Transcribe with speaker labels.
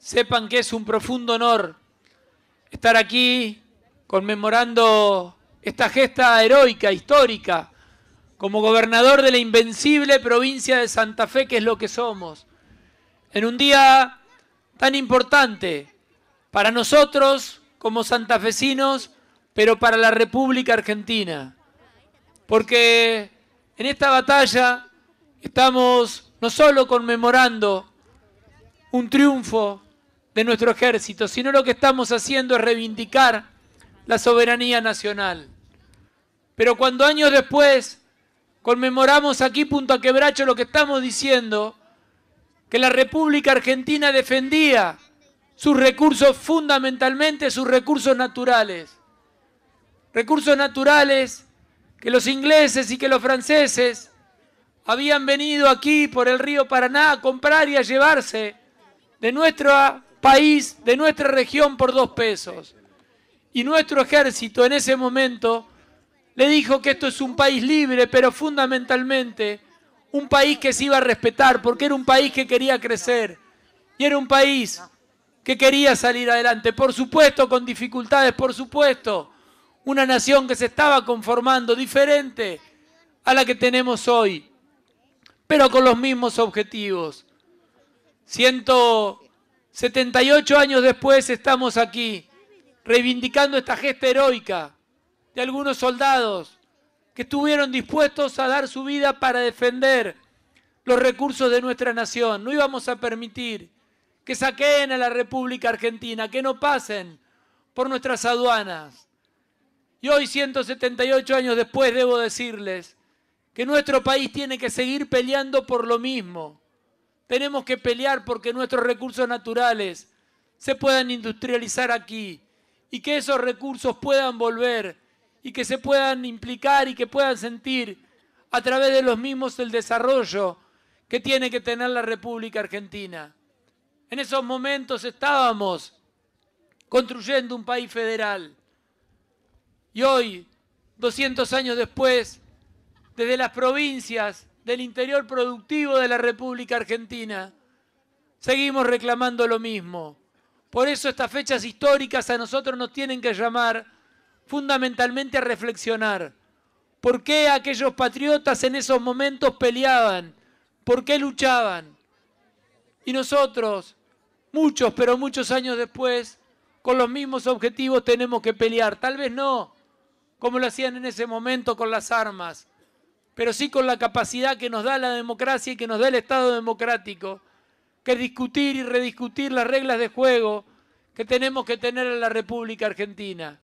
Speaker 1: Sepan que es un profundo honor estar aquí conmemorando esta gesta heroica, histórica, como gobernador de la invencible provincia de Santa Fe, que es lo que somos, en un día tan importante para nosotros como santafesinos, pero para la República Argentina. Porque en esta batalla estamos no solo conmemorando un triunfo de nuestro ejército, sino lo que estamos haciendo es reivindicar la soberanía nacional. Pero cuando años después conmemoramos aquí punto a Quebracho lo que estamos diciendo, que la República Argentina defendía sus recursos fundamentalmente, sus recursos naturales. Recursos naturales que los ingleses y que los franceses habían venido aquí por el río Paraná a comprar y a llevarse de nuestra país, de nuestra región por dos pesos. Y nuestro ejército en ese momento le dijo que esto es un país libre, pero fundamentalmente un país que se iba a respetar, porque era un país que quería crecer y era un país que quería salir adelante. Por supuesto, con dificultades, por supuesto, una nación que se estaba conformando diferente a la que tenemos hoy, pero con los mismos objetivos. Siento 78 años después estamos aquí reivindicando esta gesta heroica de algunos soldados que estuvieron dispuestos a dar su vida para defender los recursos de nuestra nación. No íbamos a permitir que saqueen a la República Argentina, que no pasen por nuestras aduanas. Y hoy, 178 años después, debo decirles que nuestro país tiene que seguir peleando por lo mismo tenemos que pelear porque nuestros recursos naturales se puedan industrializar aquí y que esos recursos puedan volver y que se puedan implicar y que puedan sentir a través de los mismos el desarrollo que tiene que tener la República Argentina. En esos momentos estábamos construyendo un país federal y hoy, 200 años después, desde las provincias del interior productivo de la República Argentina. Seguimos reclamando lo mismo. Por eso estas fechas históricas a nosotros nos tienen que llamar fundamentalmente a reflexionar. ¿Por qué aquellos patriotas en esos momentos peleaban? ¿Por qué luchaban? Y nosotros, muchos, pero muchos años después, con los mismos objetivos tenemos que pelear. Tal vez no como lo hacían en ese momento con las armas, pero sí con la capacidad que nos da la democracia y que nos da el Estado democrático, que discutir y rediscutir las reglas de juego que tenemos que tener en la República Argentina.